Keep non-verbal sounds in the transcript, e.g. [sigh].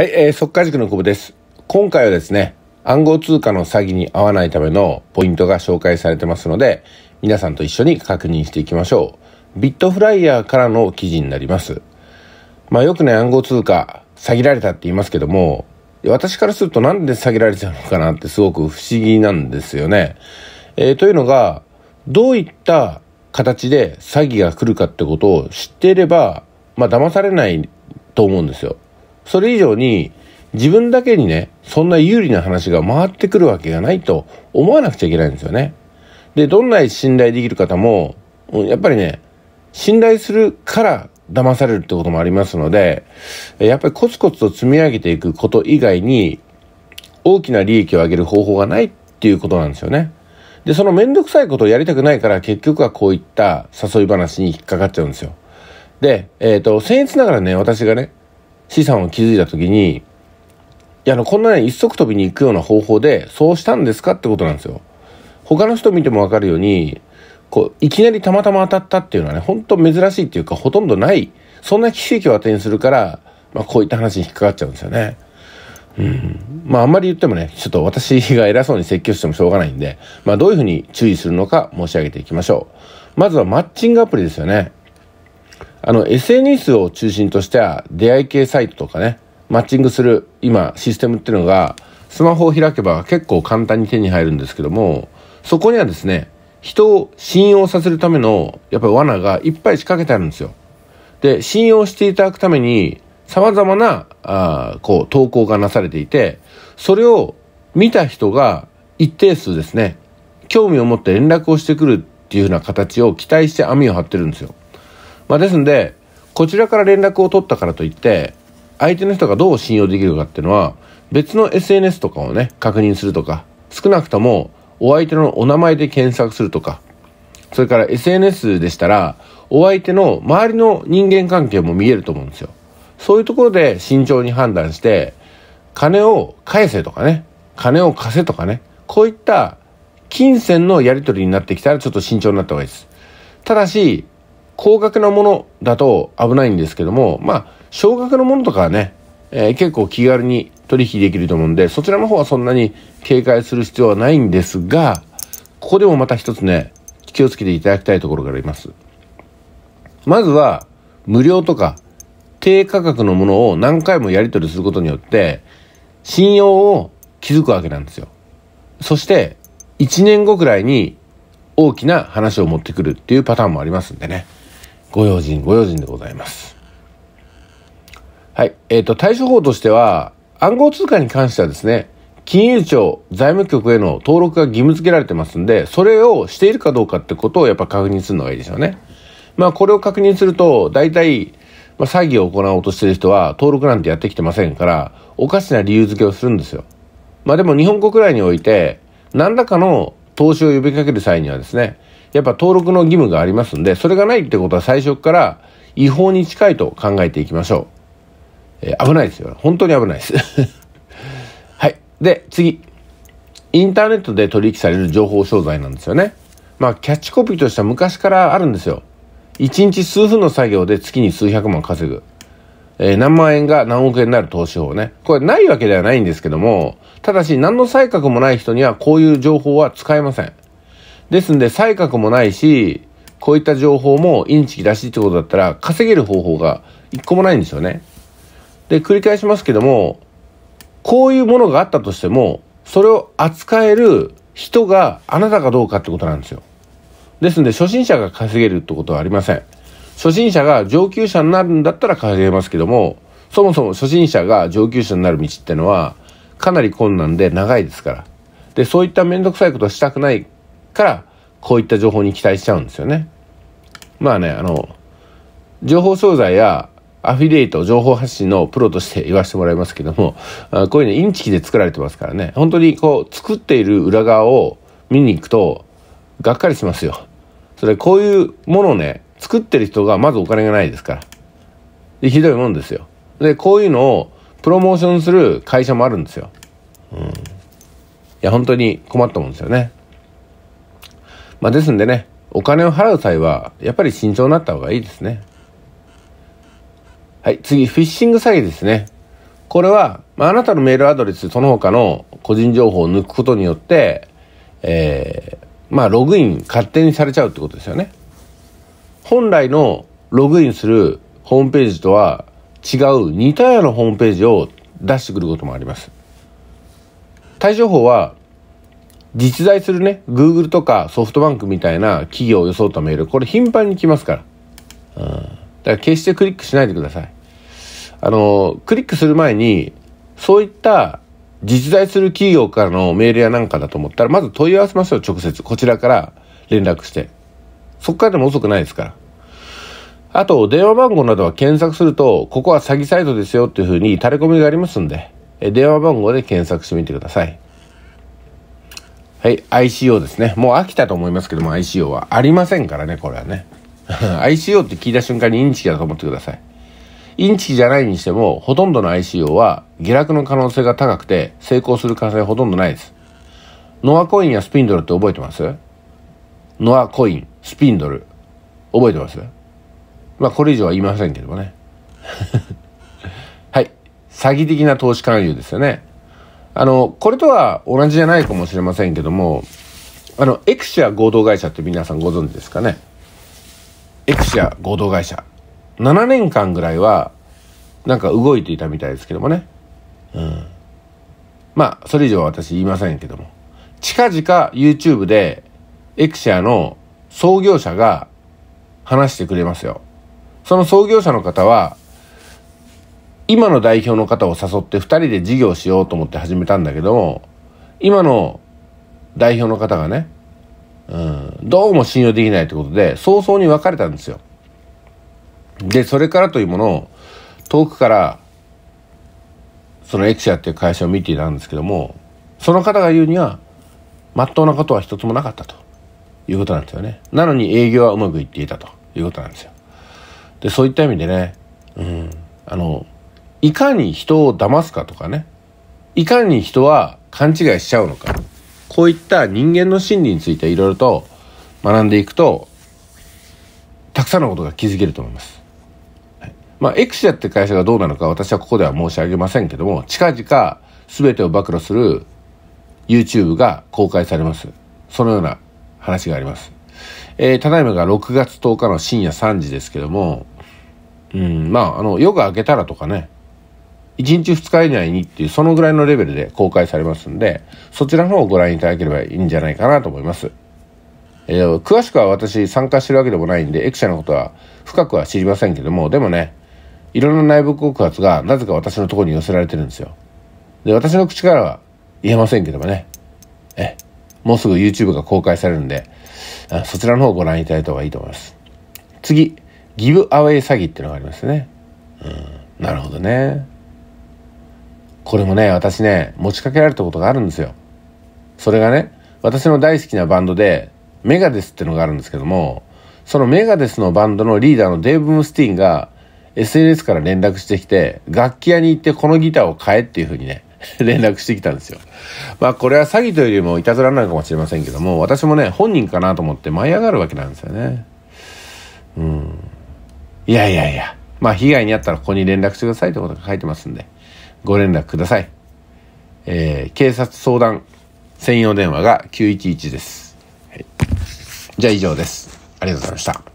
はい、えー、速稼塾の久保です。今回はですね、暗号通貨の詐欺に合わないためのポイントが紹介されてますので、皆さんと一緒に確認していきましょう。ビットフライヤーからの記事になります。まあよくね、暗号通貨、詐欺られたって言いますけども、私からするとなんで詐欺られちゃうのかなってすごく不思議なんですよね。えー、というのが、どういった形で詐欺が来るかってことを知っていれば、まあ騙されないと思うんですよ。それ以上に自分だけにね、そんな有利な話が回ってくるわけがないと思わなくちゃいけないんですよね。で、どんな信頼できる方も、やっぱりね、信頼するから騙されるってこともありますので、やっぱりコツコツと積み上げていくこと以外に、大きな利益を上げる方法がないっていうことなんですよね。で、そのめんどくさいことをやりたくないから、結局はこういった誘い話に引っかかっちゃうんですよ。で、えっ、ー、と、僭越ながらね、私がね、資産を築いた時に、いや、あの、こんなね、一足飛びに行くような方法で、そうしたんですかってことなんですよ。他の人見てもわかるように、こう、いきなりたまたま当たったっていうのはね、ほんと珍しいっていうか、ほとんどない、そんな奇跡を当てにするから、まあ、こういった話に引っかかっちゃうんですよね。うん。まあ、あんまり言ってもね、ちょっと私が偉そうに説教してもしょうがないんで、まあ、どういうふうに注意するのか申し上げていきましょう。まずはマッチングアプリですよね。あの、SNS を中心としては、出会い系サイトとかね、マッチングする今システムっていうのが、スマホを開けば結構簡単に手に入るんですけども、そこにはですね、人を信用させるための、やっぱり罠がいっぱい仕掛けてあるんですよ。で、信用していただくために、様々な、あこう、投稿がなされていて、それを見た人が一定数ですね、興味を持って連絡をしてくるっていうような形を期待して網を張ってるんですよ。まあ、ですんでこちらから連絡を取ったからといって相手の人がどう信用できるかっていうのは別の SNS とかをね確認するとか少なくともお相手のお名前で検索するとかそれから SNS でしたらお相手の周りの人間関係も見えると思うんですよそういうところで慎重に判断して金を返せとかね金を貸せとかねこういった金銭のやり取りになってきたらちょっと慎重になった方がいいですただし高額なものだと危ないんですけども、まあ、少額のものとかはね、えー、結構気軽に取引できると思うんで、そちらの方はそんなに警戒する必要はないんですが、ここでもまた一つね、気をつけていただきたいところがあります。まずは、無料とか、低価格のものを何回もやり取りすることによって、信用を築くわけなんですよ。そして、1年後くらいに大きな話を持ってくるっていうパターンもありますんでね。ご用心ご用心でございます。はい。えっ、ー、と、対処法としては、暗号通貨に関してはですね、金融庁財務局への登録が義務付けられてますんで、それをしているかどうかってことをやっぱ確認するのがいいでしょうね。まあ、これを確認すると、大体、まあ、詐欺を行おうとしてる人は登録なんてやってきてませんから、おかしな理由付けをするんですよ。まあ、でも日本国内において、何らかの投資を呼びかける際にはですね、やっぱ登録の義務がありますんで、それがないってことは最初から違法に近いと考えていきましょう。えー、危ないですよ。本当に危ないです。[laughs] はい。で、次。インターネットで取引される情報商材なんですよね。まあ、キャッチコピーとしては昔からあるんですよ。一日数分の作業で月に数百万稼ぐ。えー、何万円が何億円になる投資法ね。これないわけではないんですけども、ただし何の才覚もない人にはこういう情報は使えません。ですんで才覚もないし、こういった情報もインチキ出しってことだったら稼げる方法が一個もないんですよね。で、繰り返しますけども、こういうものがあったとしても、それを扱える人があなたかどうかってことなんですよ。ですんで初心者が稼げるってことはありません。初心者が上級者になるんだったら通げますけども、そもそも初心者が上級者になる道ってのは、かなり困難で長いですから。で、そういった面倒くさいことはしたくないから、こういった情報に期待しちゃうんですよね。まあね、あの、情報商材やアフィリエイト、情報発信のプロとして言わせてもらいますけども、こういうのインチキで作られてますからね、本当にこう、作っている裏側を見に行くと、がっかりしますよ。それ、こういうものをね、作ってる人がまずお金がないですから。で、ひどいもんですよ。で、こういうのをプロモーションする会社もあるんですよ。うん。いや、本当に困ったもんですよね。まあ、ですんでね、お金を払う際は、やっぱり慎重になった方がいいですね。はい、次、フィッシング詐欺ですね。これは、まあ、あなたのメールアドレス、その他の個人情報を抜くことによって、えー、まあ、ログイン勝手にされちゃうってことですよね。本来のログインするホームページとは違う似たようなホームページを出してくることもあります。対処法は実在するね、Google とかソフトバンクみたいな企業を装ったメール、これ頻繁に来ますから。だから決してクリックしないでください。あの、クリックする前に、そういった実在する企業からのメールやなんかだと思ったら、まず問い合わせましょう、直接。こちらから連絡して。そこからでも遅くないですから。あと、電話番号などは検索すると、ここは詐欺サイトですよっていうふうに垂れ込みがありますんで、電話番号で検索してみてください。はい、ICO ですね。もう飽きたと思いますけども、ICO は。ありませんからね、これはね。ICO [laughs] って聞いた瞬間にインチキだと思ってください。インチキじゃないにしても、ほとんどの ICO は下落の可能性が高くて、成功する可能性はほとんどないです。ノアコインやスピンドルって覚えてますノアコイン、スピンドル。覚えてますまあ、これ以上は言いませんけどもね。[laughs] はい。詐欺的な投資勧誘ですよね。あの、これとは同じじゃないかもしれませんけども、あの、エクシア合同会社って皆さんご存知ですかね。エクシア合同会社。7年間ぐらいは、なんか動いていたみたいですけどもね。うん。まあ、それ以上は私言いませんけども。近々 YouTube で、エクシアの創業者が話してくれますよ。その創業者の方は、今の代表の方を誘って2人で事業しようと思って始めたんだけども、今の代表の方がね、うん、どうも信用できないってことで、早々に別れたんですよ。で、それからというものを、遠くから、そのエクシアっていう会社を見ていたんですけども、その方が言うには、まっとうなことは一つもなかったと。いうことなんですよね。なのに営業はうまくいっていたということなんですよ。で、そういった意味でね、うん、あの、いかに人を騙すかとかね、いかに人は勘違いしちゃうのか、こういった人間の心理についていろいろと学んでいくと、たくさんのことが気づけると思います。はい、まあ、エクシアって会社がどうなのか私はここでは申し上げませんけども、近々全てを暴露する YouTube が公開されます。そのような話があります。えー、ただいまが6月10日の深夜3時ですけども、うん、まあ、あの、夜が明けたらとかね、1日2日以内にっていう、そのぐらいのレベルで公開されますんで、そちらの方をご覧いただければいいんじゃないかなと思います。えー、詳しくは私参加してるわけでもないんで、エクシャのことは深くは知りませんけども、でもね、いろんな内部告発がなぜか私のところに寄せられてるんですよ。で、私の口からは言えませんけどもね。ええもうすぐ YouTube が公開されるんで、そちらの方をご覧いただいた方がいいと思います。次、ギブアウェイ詐欺っていうのがありますね。うん、なるほどね。これもね、私ね、持ちかけられたことがあるんですよ。それがね、私の大好きなバンドで、メガデスってのがあるんですけども、そのメガデスのバンドのリーダーのデーブ・ムスティンが SNS から連絡してきて、楽器屋に行ってこのギターを買えっていうふうにね、[laughs] 連絡してきたんですよ。まあこれは詐欺というよりもいたずらなのかもしれませんけども、私もね、本人かなと思って舞い上がるわけなんですよね。うん。いやいやいや。まあ被害に遭ったらここに連絡してくださいってことが書いてますんで、ご連絡ください。えー、警察相談専用電話が911です。はい、じゃあ以上です。ありがとうございました。